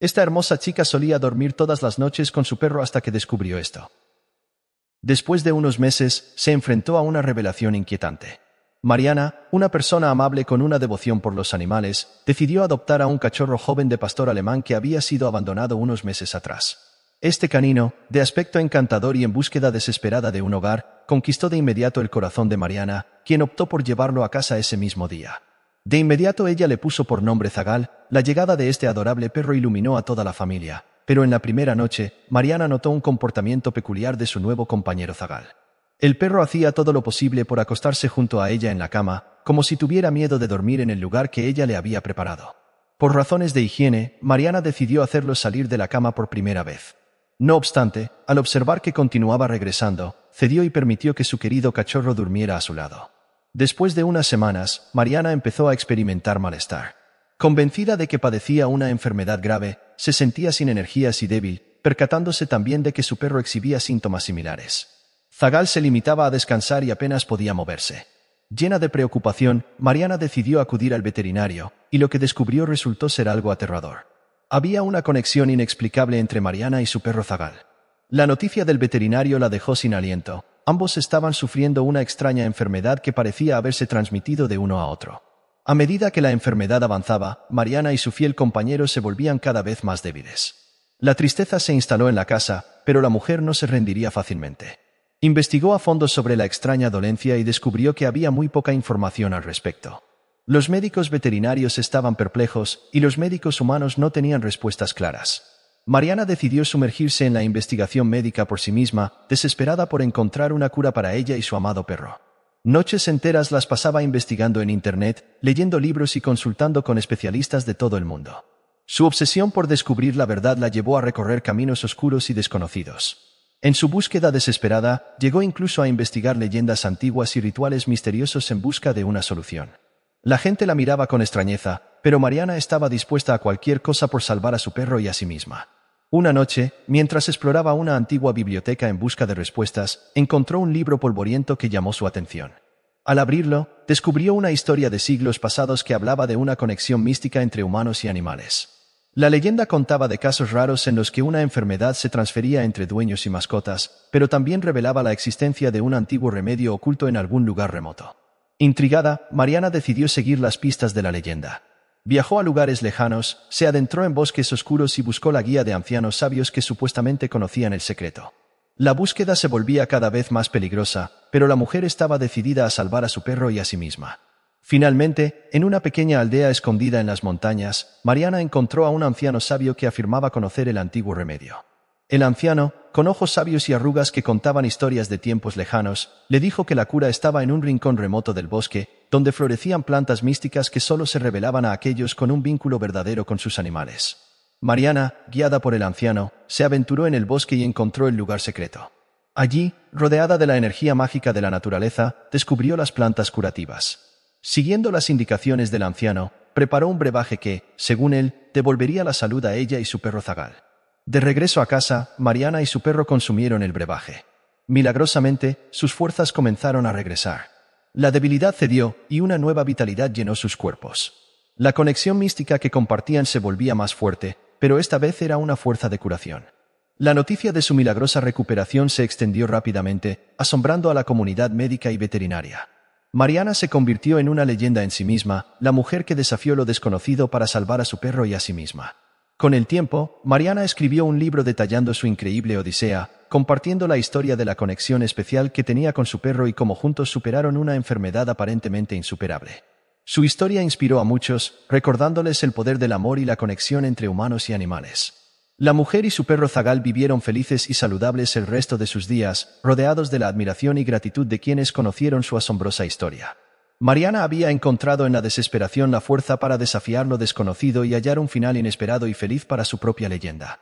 Esta hermosa chica solía dormir todas las noches con su perro hasta que descubrió esto. Después de unos meses, se enfrentó a una revelación inquietante. Mariana, una persona amable con una devoción por los animales, decidió adoptar a un cachorro joven de pastor alemán que había sido abandonado unos meses atrás. Este canino, de aspecto encantador y en búsqueda desesperada de un hogar, conquistó de inmediato el corazón de Mariana, quien optó por llevarlo a casa ese mismo día. De inmediato ella le puso por nombre Zagal, la llegada de este adorable perro iluminó a toda la familia, pero en la primera noche, Mariana notó un comportamiento peculiar de su nuevo compañero Zagal. El perro hacía todo lo posible por acostarse junto a ella en la cama, como si tuviera miedo de dormir en el lugar que ella le había preparado. Por razones de higiene, Mariana decidió hacerlo salir de la cama por primera vez. No obstante, al observar que continuaba regresando, cedió y permitió que su querido cachorro durmiera a su lado. Después de unas semanas, Mariana empezó a experimentar malestar. Convencida de que padecía una enfermedad grave, se sentía sin energías y débil, percatándose también de que su perro exhibía síntomas similares. Zagal se limitaba a descansar y apenas podía moverse. Llena de preocupación, Mariana decidió acudir al veterinario, y lo que descubrió resultó ser algo aterrador. Había una conexión inexplicable entre Mariana y su perro Zagal. La noticia del veterinario la dejó sin aliento, Ambos estaban sufriendo una extraña enfermedad que parecía haberse transmitido de uno a otro. A medida que la enfermedad avanzaba, Mariana y su fiel compañero se volvían cada vez más débiles. La tristeza se instaló en la casa, pero la mujer no se rendiría fácilmente. Investigó a fondo sobre la extraña dolencia y descubrió que había muy poca información al respecto. Los médicos veterinarios estaban perplejos y los médicos humanos no tenían respuestas claras. Mariana decidió sumergirse en la investigación médica por sí misma, desesperada por encontrar una cura para ella y su amado perro. Noches enteras las pasaba investigando en Internet, leyendo libros y consultando con especialistas de todo el mundo. Su obsesión por descubrir la verdad la llevó a recorrer caminos oscuros y desconocidos. En su búsqueda desesperada, llegó incluso a investigar leyendas antiguas y rituales misteriosos en busca de una solución. La gente la miraba con extrañeza, pero Mariana estaba dispuesta a cualquier cosa por salvar a su perro y a sí misma. Una noche, mientras exploraba una antigua biblioteca en busca de respuestas, encontró un libro polvoriento que llamó su atención. Al abrirlo, descubrió una historia de siglos pasados que hablaba de una conexión mística entre humanos y animales. La leyenda contaba de casos raros en los que una enfermedad se transfería entre dueños y mascotas, pero también revelaba la existencia de un antiguo remedio oculto en algún lugar remoto. Intrigada, Mariana decidió seguir las pistas de la leyenda. Viajó a lugares lejanos, se adentró en bosques oscuros y buscó la guía de ancianos sabios que supuestamente conocían el secreto. La búsqueda se volvía cada vez más peligrosa, pero la mujer estaba decidida a salvar a su perro y a sí misma. Finalmente, en una pequeña aldea escondida en las montañas, Mariana encontró a un anciano sabio que afirmaba conocer el antiguo remedio. El anciano, con ojos sabios y arrugas que contaban historias de tiempos lejanos, le dijo que la cura estaba en un rincón remoto del bosque, donde florecían plantas místicas que solo se revelaban a aquellos con un vínculo verdadero con sus animales. Mariana, guiada por el anciano, se aventuró en el bosque y encontró el lugar secreto. Allí, rodeada de la energía mágica de la naturaleza, descubrió las plantas curativas. Siguiendo las indicaciones del anciano, preparó un brebaje que, según él, devolvería la salud a ella y su perro zagal. De regreso a casa, Mariana y su perro consumieron el brebaje. Milagrosamente, sus fuerzas comenzaron a regresar. La debilidad cedió y una nueva vitalidad llenó sus cuerpos. La conexión mística que compartían se volvía más fuerte, pero esta vez era una fuerza de curación. La noticia de su milagrosa recuperación se extendió rápidamente, asombrando a la comunidad médica y veterinaria. Mariana se convirtió en una leyenda en sí misma, la mujer que desafió lo desconocido para salvar a su perro y a sí misma. Con el tiempo, Mariana escribió un libro detallando su increíble odisea, compartiendo la historia de la conexión especial que tenía con su perro y cómo juntos superaron una enfermedad aparentemente insuperable. Su historia inspiró a muchos, recordándoles el poder del amor y la conexión entre humanos y animales. La mujer y su perro Zagal vivieron felices y saludables el resto de sus días, rodeados de la admiración y gratitud de quienes conocieron su asombrosa historia. Mariana había encontrado en la desesperación la fuerza para desafiar lo desconocido y hallar un final inesperado y feliz para su propia leyenda.